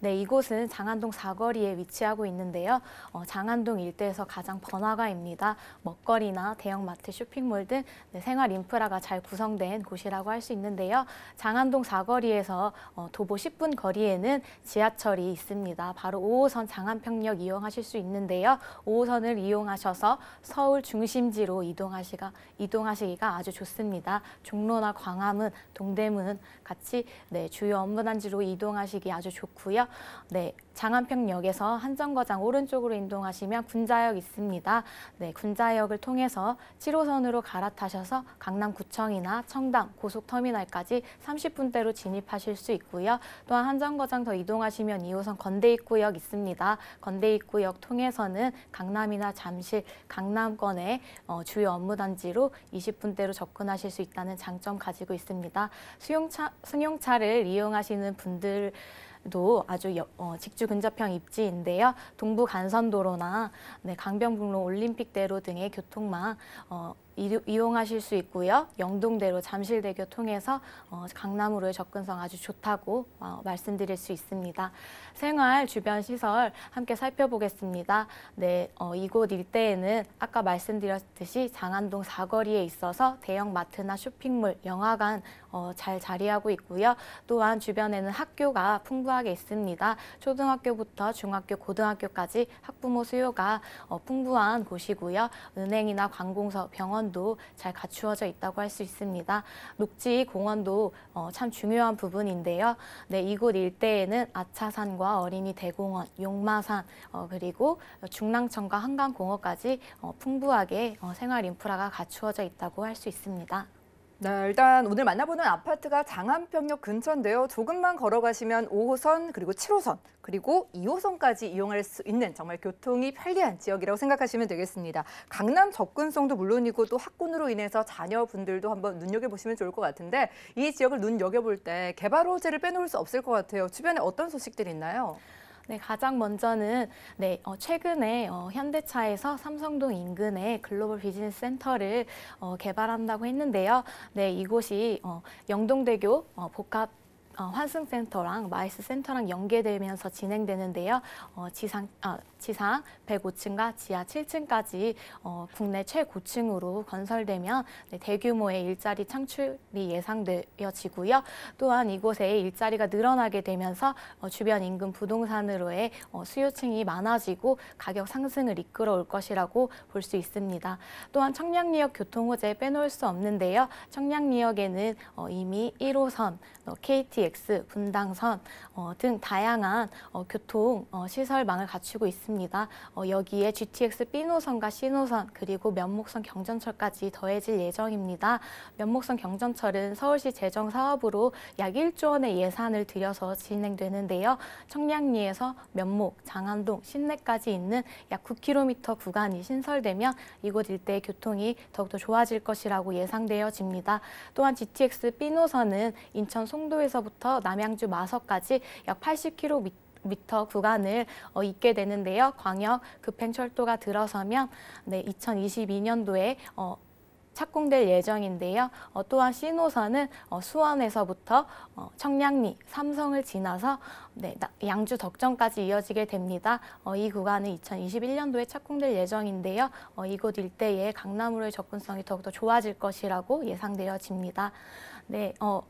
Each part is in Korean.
네, 이곳은 장안동 사거리에 위치하고 있는데요. 어, 장안동 일대에서 가장 번화가입니다. 먹거리나 대형마트, 쇼핑몰 등 네, 생활 인프라가 잘 구성된 곳이라고 할 수 있는데요. 장안동 사거리에서 어, 도보 10분 거리에는 지하철이 있습니다. 바로 5호선 장안평역 이용하실 수 있는데요. 5호선을 이용하셔서 서울 중심지로 이동하시가, 이동하시기가 아주 좋습니다. 종로나 광화문, 동대문 같이 네, 주요 업무단지로 이동하시기 아주 좋고요. 네, 장안평역에서 한정거장 오른쪽으로 이동하시면 군자역 있습니다. 네, 군자역을 통해서 7호선으로 갈아타셔서 강남구청이나 청담, 고속터미널까지 30분대로 진입하실 수 있고요. 또한 한정거장 더 이동하시면 2호선 건대입구역 있습니다. 건대입구역 통해서는 강남이나 잠실, 강남권의 어, 주요 업무단지로 20분대로 접근하실 수 있다는 장점 가지고 있습니다. 수용차, 승용차를 이용하시는 분들 도 아주 여, 어, 직주 근접형 입지인데요. 동부 간선도로나 네, 강변북로 올림픽대로 등의 교통망 어, 이용하실 수 있고요. 영동대로 잠실대교 통해서 어, 강남으로의 접근성 아주 좋다고 어, 말씀드릴 수 있습니다. 생활 주변 시설 함께 살펴보겠습니다. 네, 어, 이곳 일대에는 아까 말씀드렸듯이 장안동 사거리에 있어서 대형 마트나 쇼핑몰, 영화관 어, 잘 자리하고 있고요. 또한 주변에는 학교가 풍부하게 있습니다. 초등학교부터 중학교, 고등학교까지 학부모 수요가 어, 풍부한 곳이고요. 은행이나 관공서, 병원 공원도 잘 갖추어져 있다고 할 수 있습니다. 녹지 공원도 어, 참 중요한 부분인데요. 네, 이곳 일대에는 아차산과 어린이 대공원, 용마산, 어, 그리고 중랑천과 한강공원까지 어, 풍부하게 어, 생활 인프라가 갖추어져 있다고 할 수 있습니다. 네, 일단 오늘 만나보는 아파트가 장안평역 근처인데요. 조금만 걸어가시면 5호선 그리고 7호선 그리고 2호선까지 이용할 수 있는 정말 교통이 편리한 지역이라고 생각하시면 되겠습니다. 강남 접근성도 물론이고 또 학군으로 인해서 자녀분들도 한번 눈여겨보시면 좋을 것 같은데 이 지역을 눈여겨볼 때 개발 호재를 빼놓을 수 없을 것 같아요. 주변에 어떤 소식들이 있나요? 네, 가장 먼저는 네, 어, 최근에 어, 현대차에서 삼성동 인근에 글로벌 비즈니스 센터를 어, 개발한다고 했는데요. 네, 이곳이 어, 영동대교 어, 복합 어, 환승센터랑 마이스 센터랑 연계되면서 진행되는데요. 어, 지상, 아, 지상 105층과 지하 7층까지 어, 국내 최고층으로 건설되면 네, 대규모의 일자리 창출이 예상되어지고요. 또한 이곳에 일자리가 늘어나게 되면서 어, 주변 인근 부동산으로의 어, 수요층이 많아지고 가격 상승을 이끌어올 것이라고 볼 수 있습니다. 또한 청량리역 교통호재 빼놓을 수 없는데요. 청량리역에는 어, 이미 1호선, 어, KT KTX, 분당선 어, 등 다양한 어, 교통 어, 시설망을 갖추고 있습니다. 어, 여기에 GTX B노선과 C노선 그리고 면목선 경전철까지 더해질 예정입니다. 면목선 경전철은 서울시 재정 사업으로 약 1조 원의 예산을 들여서 진행되는데요. 청량리에서 면목, 장안동, 신내까지 있는 약 9km 구간이 신설되면 이곳 일대의 교통이 더욱더 좋아질 것이라고 예상되어집니다. 또한 GTX B노선은 인천 송도에서부터 마산부터 남양주 마서까지 약 80km 미터 구간을 어, 잇게 되는데요. 광역 급행철도가 들어서면 네, 2022년도에 어, 착공될 예정인데요. 어, 또한 신호선은 어, 수원에서부터 어, 청량리, 삼성을 지나서 네, 나, 양주 덕전까지 이어지게 됩니다. 어, 이 구간은 2021년도에 착공될 예정인데요. 어, 이곳 일대에 강남으로의 접근성이 더욱더 좋아질 것이라고 예상되어집니다. 네, 어,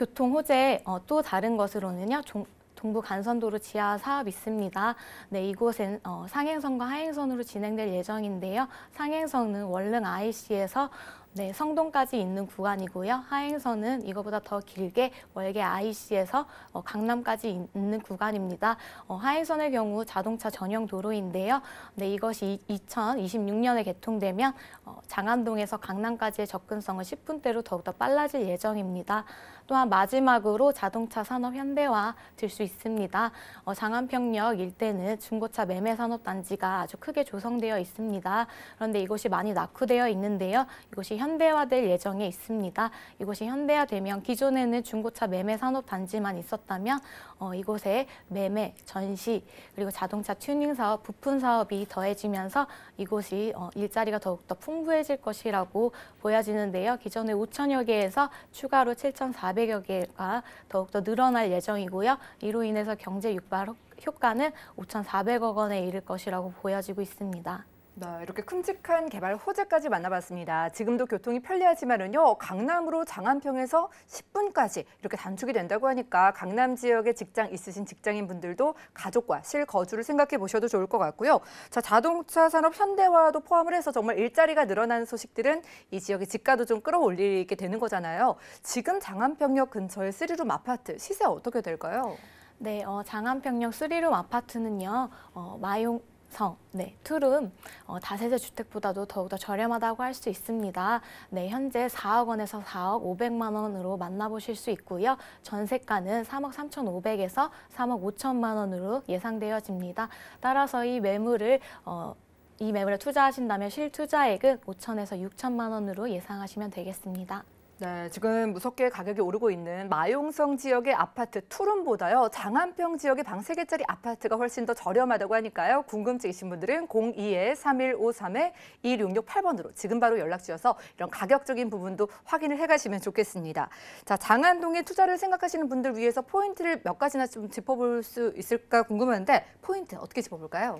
교통 호재 어, 또 다른 것으로는요. 종, 동부 간선도로 지하 사업 있습니다. 네, 이곳은 어, 상행선과 하행선으로 진행될 예정인데요. 상행선은 원릉 IC에서 네, 성동까지 있는 구간이고요. 하행선은 이거보다 더 길게 월계 IC에서 어, 강남까지 있는 구간입니다. 어, 하행선의 경우 자동차 전용 도로인데요. 네, 이것이 2026년에 개통되면 어, 장안동에서 강남까지의 접근성은 10분대로 더욱더 빨라질 예정입니다. 또한 마지막으로 자동차 산업 현대화될 수 있습니다. 어, 장안평역 일대는 중고차 매매 산업 단지가 아주 크게 조성되어 있습니다. 그런데 이곳이 많이 낙후되어 있는데요. 이곳이 현대화될 예정에 있습니다. 이곳이 현대화되면 기존에는 중고차 매매 산업 단지만 있었다면 어, 이곳에 매매, 전시, 그리고 자동차 튜닝 사업, 부품 사업이 더해지면서 이곳이 어, 일자리가 더욱더 풍부해질 것이라고 보여지는데요. 기존에 5천여 개에서 추가로 7,400 400여 개가 더욱더 늘어날 예정이고요. 이로 인해서 경제 육박 효과는 5,400억 원에 이를 것이라고 보여지고 있습니다. 네, 이렇게 큼직한 개발 호재까지 만나봤습니다. 지금도 교통이 편리하지만은요, 강남으로 장안평에서 10분까지 이렇게 단축이 된다고 하니까 강남 지역에 직장 있으신 직장인 분들도 가족과 실거주를 생각해 보셔도 좋을 것 같고요. 자, 자동차 산업 현대화도 포함을 해서 정말 일자리가 늘어난 소식들은 이 지역의 집가도 좀 끌어올리게 되는 거잖아요. 지금 장안평역 근처의 쓰리룸 아파트 시세 어떻게 될까요? 네, 어, 장안평역 쓰리룸 아파트는요, 어, 마용 성, 네, 투룸, 어, 다세대 주택보다도 더욱더 저렴하다고 할 수 있습니다. 네, 현재 4억 원에서 4억 5백만 원으로 만나보실 수 있고요. 전세가는 3억 3,500에서 3억 5천만 원으로 예상되어집니다. 따라서 이 매물을 어, 이 매물에 투자하신다면 실투자액은 5천에서 6천만 원으로 예상하시면 되겠습니다. 네, 지금 무섭게 가격이 오르고 있는 마용성 지역의 아파트 투룸보다요 장안평 지역의 방 3개짜리 아파트가 훨씬 더 저렴하다고 하니까요. 궁금증이신 분들은 02-3153-2668번으로 지금 바로 연락 주셔서 이런 가격적인 부분도 확인을 해가시면 좋겠습니다. 자, 장안동에 투자를 생각하시는 분들 위해서 포인트를 몇 가지나 좀 짚어볼 수 있을까 궁금한데 포인트 어떻게 짚어볼까요?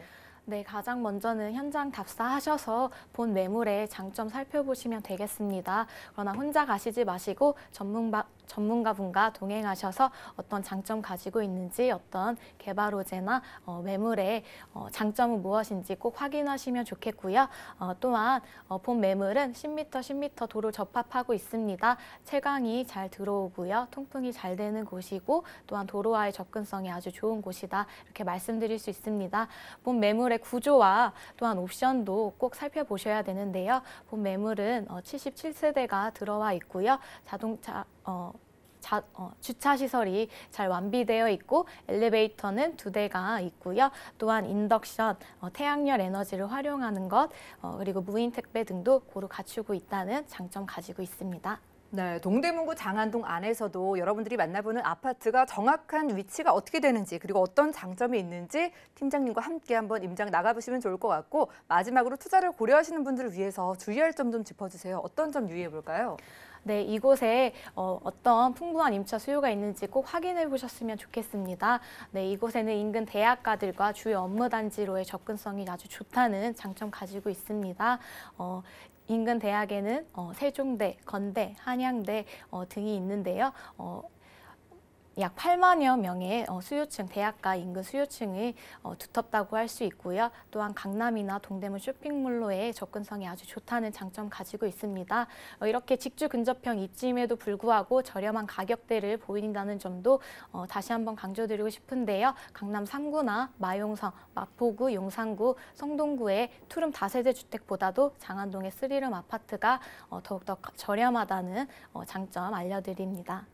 네, 가장 먼저는 현장 답사하셔서 본 매물의 장점 살펴보시면 되겠습니다. 그러나 혼자 가시지 마시고 전문 전문가분과 동행하셔서 어떤 장점 가지고 있는지 어떤 개발호재나 어, 매물의 어, 장점은 무엇인지 꼭 확인하시면 좋겠고요. 어, 또한 어, 본 매물은 10m, 10m 도로 접합하고 있습니다. 채광이 잘 들어오고요. 통풍이 잘 되는 곳이고 또한 도로와의 접근성이 아주 좋은 곳이다. 이렇게 말씀드릴 수 있습니다. 본 매물의 구조와 또한 옵션도 꼭 살펴보셔야 되는데요. 본 매물은 77세대가 어, 들어와 있고요. 자동차 어, 자, 어, 주차 시설이 잘 완비되어 있고 엘리베이터는 두 대가 있고요. 또한 인덕션, 어, 태양열 에너지를 활용하는 것, 어, 그리고 무인 택배 등도 고루 갖추고 있다는 장점 가지고 있습니다. 네, 동대문구 장안동 안에서도 여러분들이 만나보는 아파트가 정확한 위치가 어떻게 되는지 그리고 어떤 장점이 있는지 팀장님과 함께 한번 임장 나가보시면 좋을 것 같고 마지막으로 투자를 고려하시는 분들을 위해서 주의할 점 좀 짚어주세요. 어떤 점 유의해 볼까요? 네, 이곳에 어, 떤 풍부한 임차 수요가 있는지 꼭 확인해 보셨으면 좋겠습니다. 네, 이곳에는 인근 대학가들과 주요 업무 단지로의 접근성이 아주 좋다는 장점 가지고 있습니다. 어, 인근 대학에는 어, 세종대, 건대, 한양대 어, 등이 있는데요. 어, 약 8만여 명의 어, 수요층, 대학가 인근 수요층이 어, 두텁다고 할 수 있고요. 또한 강남이나 동대문 쇼핑몰로의 접근성이 아주 좋다는 장점 가지고 있습니다. 어, 이렇게 직주 근접형 입지임에도 불구하고 저렴한 가격대를 보인다는 점도 다시 한번 강조드리고 싶은데요. 강남 3구나 마용성, 마포구, 용산구, 성동구의 투룸 다세대 주택보다도 장안동의 쓰리룸 아파트가 더욱더 저렴하다는 장점 알려드립니다.